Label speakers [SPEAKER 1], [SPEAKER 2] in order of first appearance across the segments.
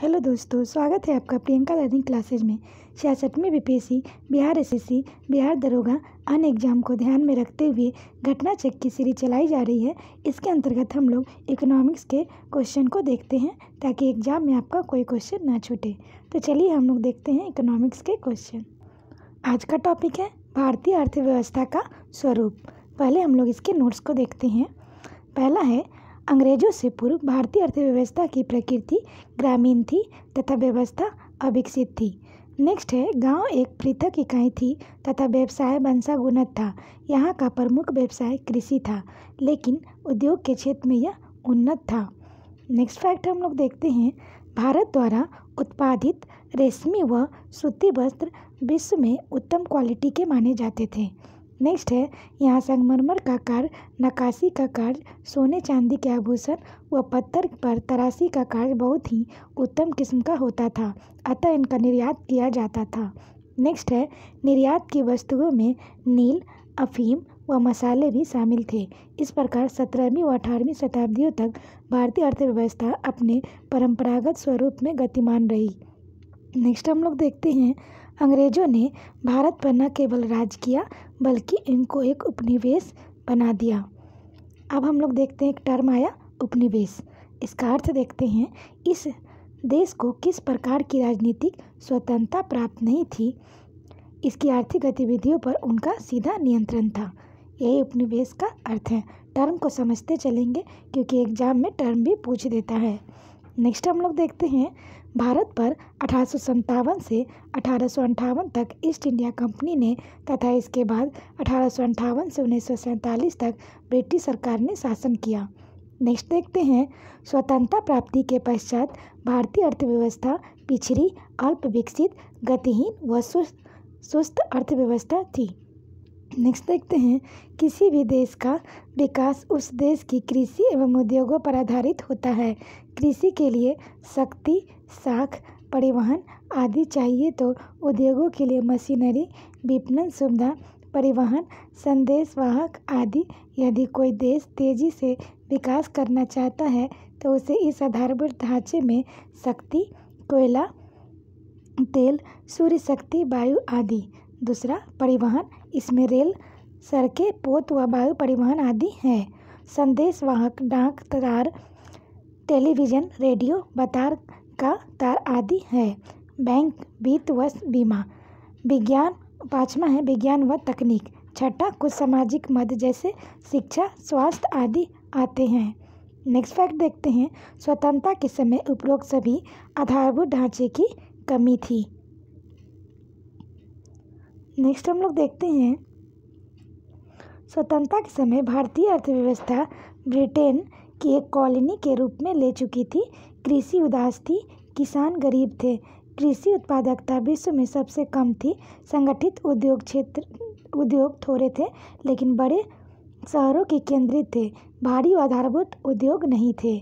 [SPEAKER 1] hello दोस्तों स्वागत है आपका प्रियंका लर्निंग क्लासेज में छियासठवीं बीपीएससी बिहार एसएससी बिहार दरोगा अन एग्जाम को ध्यान में रखते हुए घटना चेक की सीरीज चलाई जा रही है इसके अंतर्गत हम लोग इकोनॉमिक्स के क्वेश्चन को देखते हैं ताकि एग्जाम में आपका कोई क्वेश्चन ना छूटे तो चलिए हम लोग देखते हैं इकोनॉमिक्स के क्वेश्चन आज का टॉपिक है भारतीय अर्थव्यवस्था का स्वरूप पहले हम लोग इसके नोट्स को देखते हैं पहला है अंग्रेजों से पूर्व भारतीय अर्थव्यवस्था की प्रकृति ग्रामीण थी तथा व्यवस्था अविकसित थी नेक्स्ट है गांव एक पृथक इकाई थी तथा व्यवसाय बंसागुनत था यहाँ का प्रमुख व्यवसाय कृषि था लेकिन उद्योग के क्षेत्र में यह उन्नत था नेक्स्ट फैक्ट हम लोग देखते हैं भारत द्वारा उत्पादित रेशमी व सूती वस्त्र विश्व में उत्तम क्वालिटी के माने जाते थे नेक्स्ट है यहाँ संगमरमर का कार्य नकाशी का कार्य सोने चांदी के आभूषण व पत्थर पर तराशी का कार्य बहुत ही उत्तम किस्म का होता था अतः इनका निर्यात किया जाता था नेक्स्ट है निर्यात की वस्तुओं में नील अफीम व मसाले भी शामिल थे इस प्रकार सत्रहवीं व अठारहवीं शताब्दियों तक भारतीय अर्थव्यवस्था अपने परंपरागत स्वरूप में गतिमान रही नेक्स्ट हम लोग देखते हैं अंग्रेजों ने भारत पर न केवल राज किया बल्कि इनको एक उपनिवेश बना दिया अब हम लोग देखते हैं एक टर्म आया उपनिवेश इसका अर्थ देखते हैं इस देश को किस प्रकार की राजनीतिक स्वतंत्रता प्राप्त नहीं थी इसकी आर्थिक गतिविधियों पर उनका सीधा नियंत्रण था यही उपनिवेश का अर्थ है टर्म को समझते चलेंगे क्योंकि एग्जाम में टर्म भी पूछ देता है नेक्स्ट हम लोग देखते हैं भारत पर अठारह से अठारह तक ईस्ट इंडिया कंपनी ने तथा इसके बाद अठारह से उन्नीस तक ब्रिटिश सरकार ने शासन किया नेक्स्ट देखते हैं स्वतंत्रता प्राप्ति के पश्चात भारतीय अर्थव्यवस्था पिछड़ी अल्प विकसित गतिहीन व सुस्त अर्थव्यवस्था थी नेक्स्ट देखते हैं किसी भी देश का विकास उस देश की कृषि एवं उद्योगों पर आधारित होता है कृषि के लिए शक्ति साख परिवहन आदि चाहिए तो उद्योगों के लिए मशीनरी विपणन सुविधा परिवहन संदेशवाहक आदि यदि कोई देश तेजी से विकास करना चाहता है तो उसे इस आधारभूत ढांचे में शक्ति कोयला तेल सूर्य शक्ति वायु आदि दूसरा परिवहन इसमें रेल सड़कें पोत व वायु परिवहन आदि हैं संदेश वाहक डाक तार टेलीविज़न रेडियो बतार का तार आदि है बैंक वित्त व बीमा विज्ञान पाँचवा है विज्ञान व तकनीक छठा कुछ सामाजिक मद जैसे शिक्षा स्वास्थ्य आदि आते हैं नेक्स्ट फैक्ट देखते हैं स्वतंत्रता के समय उपरोक्त सभी आधारभूत ढांचे की कमी थी नेक्स्ट हम लोग देखते हैं स्वतंत्रता के समय भारतीय अर्थव्यवस्था ब्रिटेन की एक कॉलोनी के रूप में ले चुकी थी कृषि उदास थी किसान गरीब थे कृषि उत्पादकता विश्व में सबसे कम थी संगठित उद्योग क्षेत्र उद्योग थोड़े थे लेकिन बड़े शहरों के केंद्रित थे भारी आधारभूत उद्योग नहीं थे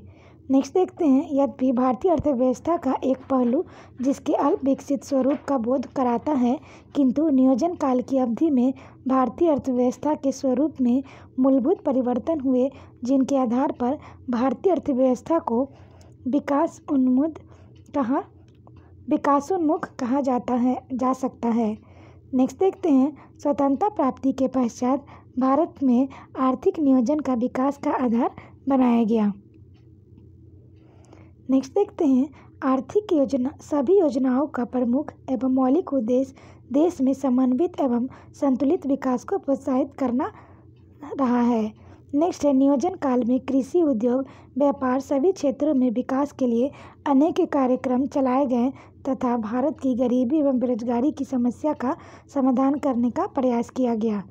[SPEAKER 1] नेक्स्ट देखते हैं यद भी भारतीय अर्थव्यवस्था का एक पहलू जिसके अल्प विकसित स्वरूप का बोध कराता है किंतु नियोजन काल की अवधि में भारतीय अर्थव्यवस्था के स्वरूप में मूलभूत परिवर्तन हुए जिनके आधार पर भारतीय अर्थव्यवस्था को विकास उन्मुद कहा विकासोन्मुख कहा जाता है जा सकता है नेक्स्ट देखते हैं स्वतंत्रता प्राप्ति के पश्चात भारत में आर्थिक नियोजन का विकास का आधार बनाया गया नेक्स्ट देखते हैं आर्थिक योजना सभी योजनाओं का प्रमुख एवं मौलिक उद्देश्य देश में समन्वित एवं संतुलित विकास को प्रोत्साहित करना रहा है नेक्स्ट है नियोजन काल में कृषि उद्योग व्यापार सभी क्षेत्रों में विकास के लिए अनेक कार्यक्रम चलाए गए तथा भारत की गरीबी एवं बेरोजगारी की समस्या का समाधान करने का प्रयास किया गया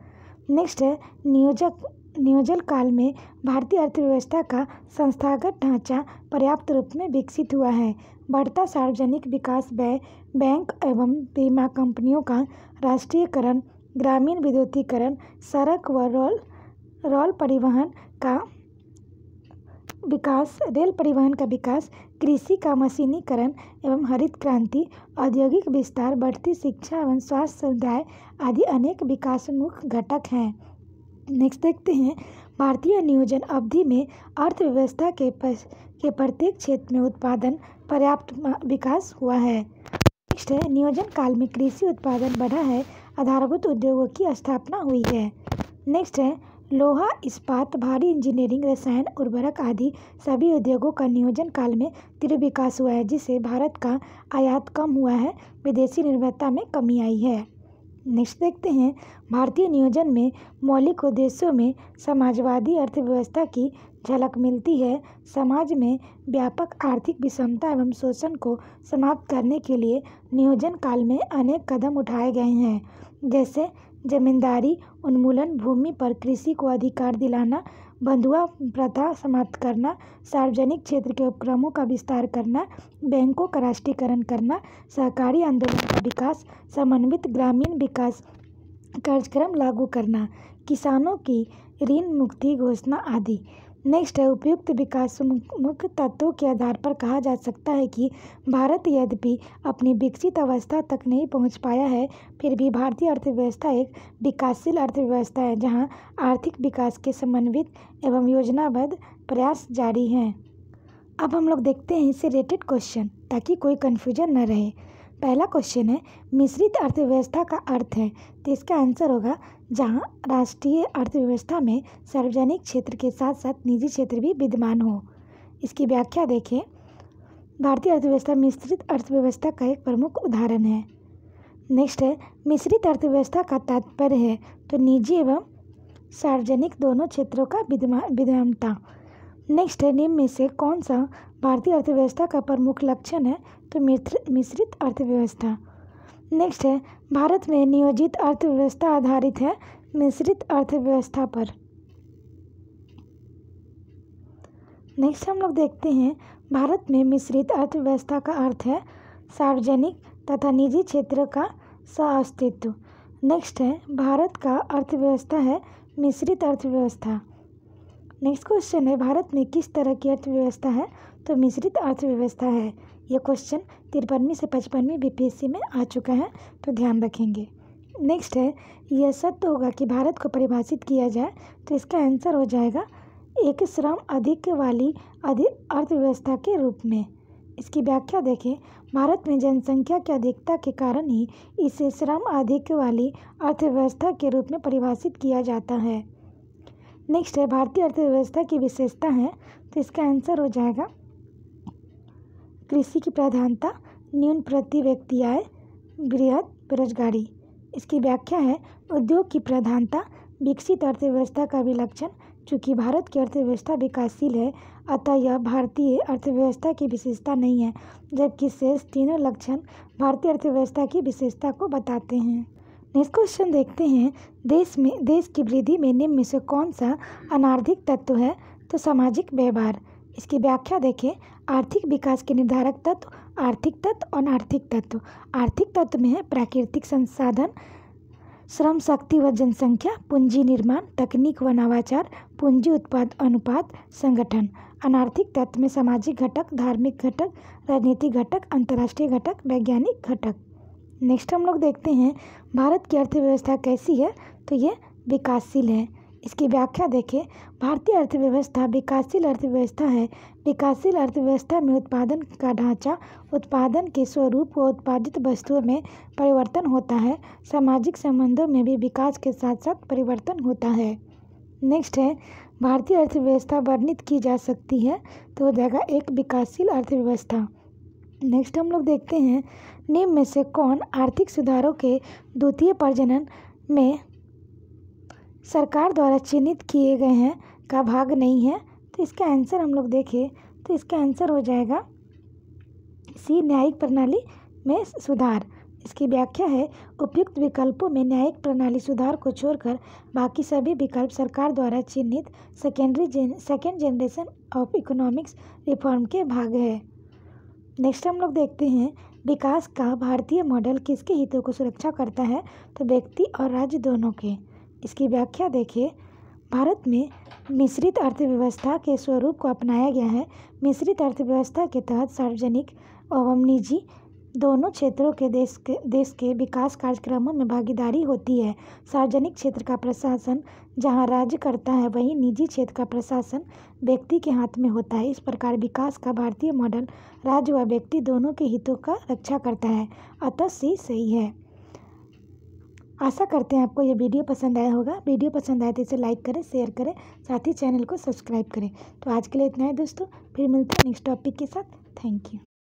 [SPEAKER 1] नेक्स्ट है नियोजक नियोजन काल में भारतीय अर्थव्यवस्था का संस्थागत ढांचा पर्याप्त रूप में विकसित हुआ है बढ़ता सार्वजनिक विकास व्यय बैंक एवं बीमा कंपनियों का राष्ट्रीयकरण ग्रामीण विद्युतीकरण सड़क व रोल रोल परिवहन का विकास रेल परिवहन का विकास कृषि का मशीनीकरण एवं हरित क्रांति औद्योगिक विस्तार बढ़ती शिक्षा एवं स्वास्थ्य सुविधाएँ आदि अनेक विकासोन्मुख घटक हैं नेक्स्ट देखते हैं भारतीय नियोजन अवधि में अर्थव्यवस्था के के प्रत्येक क्षेत्र में उत्पादन पर्याप्त विकास हुआ है नेक्स्ट है नियोजन काल में कृषि उत्पादन बढ़ा है आधारभूत उद्योगों की स्थापना हुई है नेक्स्ट है लोहा इस्पात भारी इंजीनियरिंग रसायन उर्वरक आदि सभी उद्योगों का नियोजन काल में तीव्र विकास हुआ है जिससे भारत का आयात कम हुआ है विदेशी निर्भरता में कमी आई है नेक्स्ट देखते हैं भारतीय नियोजन में मौलिक उद्देश्यों में समाजवादी अर्थव्यवस्था की झलक मिलती है समाज में व्यापक आर्थिक विषमता एवं शोषण को समाप्त करने के लिए नियोजन काल में अनेक कदम उठाए गए हैं जैसे जमींदारी उन्मूलन भूमि पर कृषि को अधिकार दिलाना बंधुआ प्रथा समाप्त करना सार्वजनिक क्षेत्र के उपक्रमों का विस्तार करना बैंकों का राष्ट्रीयकरण करना सहकारी आंदोलन का विकास समन्वित ग्रामीण विकास कार्यक्रम लागू करना किसानों की ऋण मुक्ति घोषणा आदि नेक्स्ट है उपयुक्त विकास मुख्य तत्वों के आधार पर कहा जा सकता है कि भारत यद्यपि अपनी विकसित अवस्था तक नहीं पहुंच पाया है फिर भी भारतीय अर्थव्यवस्था एक विकासशील अर्थव्यवस्था है जहां आर्थिक विकास के समन्वित एवं योजनाबद्ध प्रयास जारी हैं अब हम लोग देखते हैं इससे रिलेटेड क्वेश्चन ताकि कोई कन्फ्यूजन न रहे पहला क्वेश्चन है मिश्रित अर्थव्यवस्था का अर्थ है तो इसका आंसर होगा जहाँ राष्ट्रीय अर्थव्यवस्था में सार्वजनिक क्षेत्र के साथ साथ निजी क्षेत्र भी विद्यमान हो इसकी व्याख्या देखें भारतीय अर्थव्यवस्था मिश्रित अर्थव्यवस्था का एक प्रमुख उदाहरण है नेक्स्ट है मिश्रित अर्थव्यवस्था का तात्पर्य है तो निजी एवं सार्वजनिक दोनों क्षेत्रों का विद्यमानता नेक्स्ट है निम्न में से कौन सा भारतीय अर्थव्यवस्था का प्रमुख लक्षण है मिश्रित अर्थव्यवस्था नेक्स्ट है भारत में नियोजित अर्थव्यवस्था आधारित है मिश्रित अर्थव्यवस्था पर नेक्स्ट हम लोग देखते हैं भारत में मिश्रित अर्थव्यवस्था का अर्थ है सार्वजनिक तथा निजी क्षेत्र का सअस्तित्व नेक्स्ट है भारत का अर्थव्यवस्था है मिश्रित अर्थव्यवस्था नेक्स्ट क्वेश्चन है भारत में किस तरह की अर्थव्यवस्था है तो मिश्रित अर्थव्यवस्था है ये क्वेश्चन तिरपनवीं से पचपनवीं बीपीएससी में आ चुका है तो ध्यान रखेंगे नेक्स्ट है यह सत्य होगा कि भारत को परिभाषित किया जाए तो इसका आंसर हो जाएगा एक श्रम अधिक वाली अधिक अर्थव्यवस्था के रूप में इसकी व्याख्या देखें भारत में जनसंख्या की अधिकता के कारण ही इसे श्रम अधिक वाली अर्थव्यवस्था के रूप में परिभाषित किया जाता है नेक्स्ट है भारतीय अर्थव्यवस्था की विशेषता है तो इसका आंसर हो जाएगा कृषि की प्रधानता न्यून प्रति व्यक्ति आय बृहद बेरोजगारी इसकी व्याख्या है उद्योग की प्रधानता विकसित अर्थव्यवस्था का भी लक्षण चूँकि भारत की अर्थव्यवस्था विकासशील है अतः यह भारतीय अर्थव्यवस्था की विशेषता नहीं है जबकि शेष तीनों लक्षण भारतीय अर्थव्यवस्था की विशेषता को बताते हैं नेक्स्ट क्वेश्चन देखते हैं देश में देश की वृद्धि में निम्न में से कौन सा अनार्थिक तत्व है तो सामाजिक व्यवहार इसकी व्याख्या देखें आर्थिक विकास के निर्धारक तत्व आर्थिक तत्व और आर्थिक तत्व आर्थिक तत्व में है प्राकृतिक संसाधन श्रम शक्ति व जनसंख्या पूंजी निर्माण तकनीक व नवाचार पूंजी उत्पाद अनुपात संगठन अनार्थिक तत्व में सामाजिक घटक धार्मिक घटक राजनीतिक घटक अंतर्राष्ट्रीय घटक वैज्ञानिक घटक नेक्स्ट हम लोग देखते हैं भारत की अर्थव्यवस्था कैसी है तो ये विकासशील है इसकी व्याख्या देखें भारतीय अर्थव्यवस्था विकासशील अर्थव्यवस्था है विकासशील अर्थव्यवस्था में उत्पादन का ढांचा उत्पादन के स्वरूप व उत्पादित वस्तुओं में परिवर्तन होता है सामाजिक संबंधों में भी विकास के साथ साथ परिवर्तन होता है नेक्स्ट है भारतीय अर्थव्यवस्था वर्णित की जा सकती है तो हो जाएगा एक विकासशील अर्थव्यवस्था नेक्स्ट हम लोग देखते हैं निम्न में से कौन आर्थिक सुधारों के द्वितीय प्रजनन में सरकार द्वारा चिन्हित किए गए हैं का भाग नहीं है तो इसका आंसर हम लोग देखें तो इसका आंसर हो जाएगा सी न्यायिक प्रणाली में सुधार इसकी व्याख्या है उपयुक्त विकल्पों में न्यायिक प्रणाली सुधार को छोड़कर बाकी सभी विकल्प सरकार द्वारा चिन्हित secondary gen second generation of economics reform के भाग है नेक्स्ट हम लोग देखते हैं विकास का भारतीय मॉडल किसके हितों को सुरक्षा करता है तो व्यक्ति और राज्य दोनों के इसकी व्याख्या देखिए भारत में मिश्रित अर्थव्यवस्था के स्वरूप को अपनाया गया है मिश्रित अर्थव्यवस्था के तहत सार्वजनिक एवं निजी दोनों क्षेत्रों के देश के देश के विकास कार्यक्रमों में भागीदारी होती है सार्वजनिक क्षेत्र का प्रशासन जहां राज्य करता है वहीं निजी क्षेत्र का प्रशासन व्यक्ति के हाथ में होता है इस प्रकार विकास का भारतीय मॉडल राज्य व व्यक्ति दोनों के हितों का रक्षा करता है अतः सी सही है आशा करते हैं आपको ये वीडियो पसंद आया होगा वीडियो पसंद आए तो इसे लाइक करें शेयर करें साथ ही चैनल को सब्सक्राइब करें तो आज के लिए इतना है दोस्तों फिर मिलते हैं नेक्स्ट टॉपिक के साथ थैंक यू